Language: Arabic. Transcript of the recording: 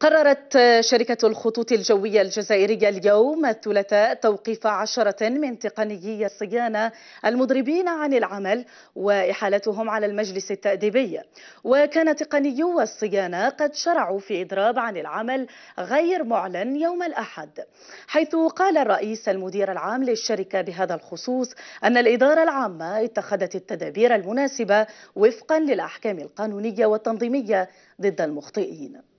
قررت شركة الخطوط الجوية الجزائرية اليوم الثلاثاء توقيف عشرة من تقنيي الصيانة المضربين عن العمل وإحالتهم على المجلس التأديبي وكان تقنيو الصيانة قد شرعوا في إضراب عن العمل غير معلن يوم الأحد حيث قال الرئيس المدير العام للشركة بهذا الخصوص أن الإدارة العامة اتخذت التدابير المناسبة وفقا للأحكام القانونية والتنظيمية ضد المخطئين